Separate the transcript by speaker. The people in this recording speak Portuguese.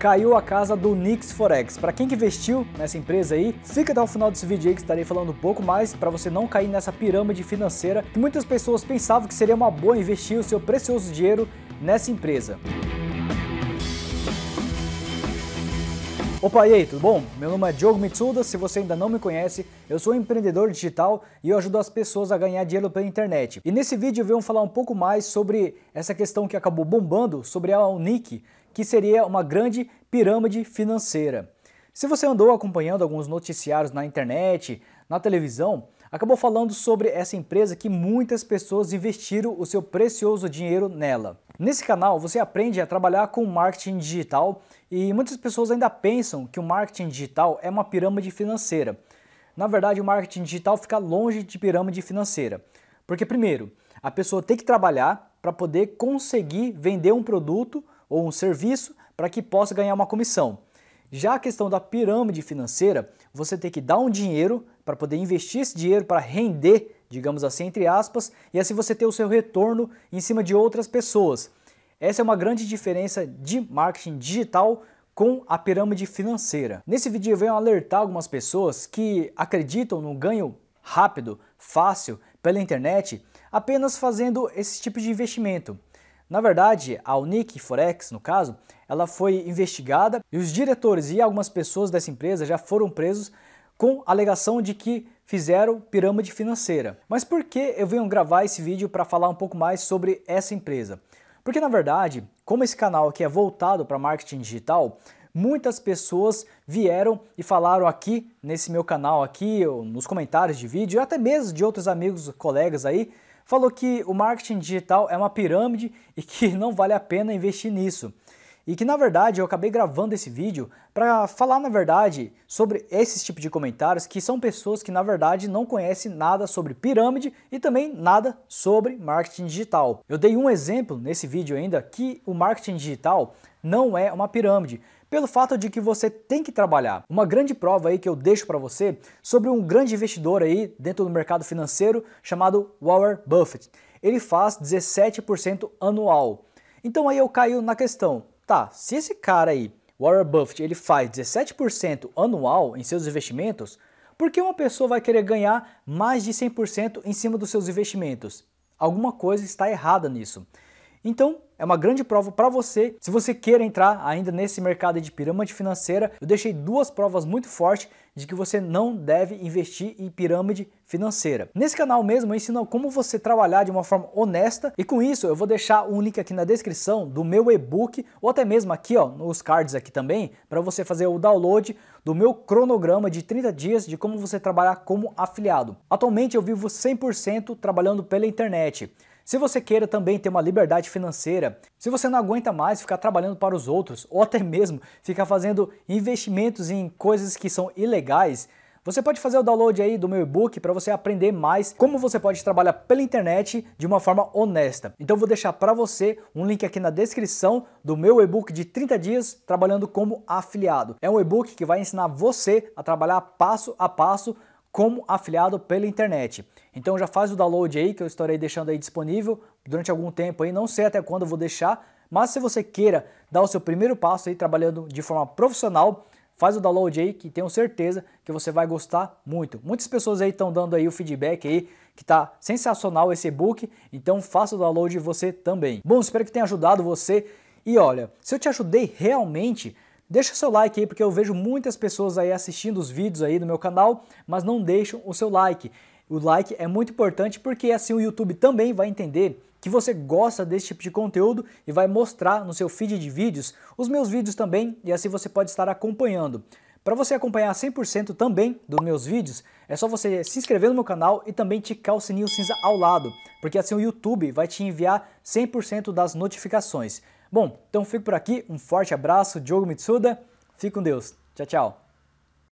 Speaker 1: caiu a casa do Nix Forex. Para quem que investiu nessa empresa aí, fica até o final desse vídeo aí que estarei falando um pouco mais para você não cair nessa pirâmide financeira que muitas pessoas pensavam que seria uma boa investir o seu precioso dinheiro nessa empresa. Opa, e aí, tudo bom? Meu nome é Diogo Mitsuda, se você ainda não me conhece, eu sou um empreendedor digital e eu ajudo as pessoas a ganhar dinheiro pela internet. E nesse vídeo vamos falar um pouco mais sobre essa questão que acabou bombando sobre a Unic, que seria uma grande pirâmide financeira. Se você andou acompanhando alguns noticiários na internet, na televisão, acabou falando sobre essa empresa que muitas pessoas investiram o seu precioso dinheiro nela. Nesse canal você aprende a trabalhar com marketing digital e muitas pessoas ainda pensam que o marketing digital é uma pirâmide financeira. Na verdade, o marketing digital fica longe de pirâmide financeira. Porque, primeiro, a pessoa tem que trabalhar para poder conseguir vender um produto ou um serviço para que possa ganhar uma comissão. Já a questão da pirâmide financeira, você tem que dar um dinheiro para poder investir esse dinheiro para render digamos assim, entre aspas, e assim você ter o seu retorno em cima de outras pessoas. Essa é uma grande diferença de marketing digital com a pirâmide financeira. Nesse vídeo eu venho alertar algumas pessoas que acreditam no ganho rápido, fácil pela internet, apenas fazendo esse tipo de investimento. Na verdade, a Unique Forex, no caso, ela foi investigada e os diretores e algumas pessoas dessa empresa já foram presos com alegação de que fizeram pirâmide financeira. Mas por que eu venho gravar esse vídeo para falar um pouco mais sobre essa empresa? Porque na verdade, como esse canal aqui é voltado para marketing digital, muitas pessoas vieram e falaram aqui nesse meu canal aqui, nos comentários de vídeo, até mesmo de outros amigos, colegas aí, falou que o marketing digital é uma pirâmide e que não vale a pena investir nisso e que na verdade eu acabei gravando esse vídeo para falar na verdade sobre esses tipos de comentários que são pessoas que na verdade não conhecem nada sobre pirâmide e também nada sobre marketing digital. Eu dei um exemplo nesse vídeo ainda que o marketing digital não é uma pirâmide, pelo fato de que você tem que trabalhar. Uma grande prova aí que eu deixo para você sobre um grande investidor aí dentro do mercado financeiro chamado Warren Buffett. Ele faz 17% anual. Então aí eu caio na questão, tá, se esse cara aí, Warren Buffett, ele faz 17% anual em seus investimentos, por que uma pessoa vai querer ganhar mais de 100% em cima dos seus investimentos? Alguma coisa está errada nisso. Então, é uma grande prova para você. Se você quer entrar ainda nesse mercado de pirâmide financeira, eu deixei duas provas muito fortes de que você não deve investir em pirâmide financeira. Nesse canal mesmo eu ensino como você trabalhar de uma forma honesta e com isso eu vou deixar um link aqui na descrição do meu e-book ou até mesmo aqui ó, nos cards aqui também para você fazer o download do meu cronograma de 30 dias de como você trabalhar como afiliado. Atualmente eu vivo 100% trabalhando pela internet. Se você queira também ter uma liberdade financeira, se você não aguenta mais ficar trabalhando para os outros ou até mesmo ficar fazendo investimentos em coisas que são ilegais, você pode fazer o download aí do meu e-book para você aprender mais como você pode trabalhar pela internet de uma forma honesta. Então vou deixar para você um link aqui na descrição do meu e-book de 30 dias trabalhando como afiliado. É um e-book que vai ensinar você a trabalhar passo a passo como afiliado pela internet. Então já faz o download aí que eu estarei deixando aí disponível durante algum tempo aí, não sei até quando eu vou deixar, mas se você queira dar o seu primeiro passo aí trabalhando de forma profissional, faz o download aí que tenho certeza que você vai gostar muito. Muitas pessoas aí estão dando aí o feedback aí que tá sensacional esse e-book, então faça o download você também. Bom, espero que tenha ajudado você e olha, se eu te ajudei realmente, Deixa o seu like aí, porque eu vejo muitas pessoas aí assistindo os vídeos aí do meu canal, mas não deixam o seu like. O like é muito importante porque assim o YouTube também vai entender que você gosta desse tipo de conteúdo e vai mostrar no seu feed de vídeos os meus vídeos também e assim você pode estar acompanhando. Para você acompanhar 100% também dos meus vídeos, é só você se inscrever no meu canal e também ticar o sininho cinza ao lado, porque assim o YouTube vai te enviar 100% das notificações. Bom, então fico por aqui. Um forte abraço, Diogo Mitsuda. Fique com Deus. Tchau, tchau.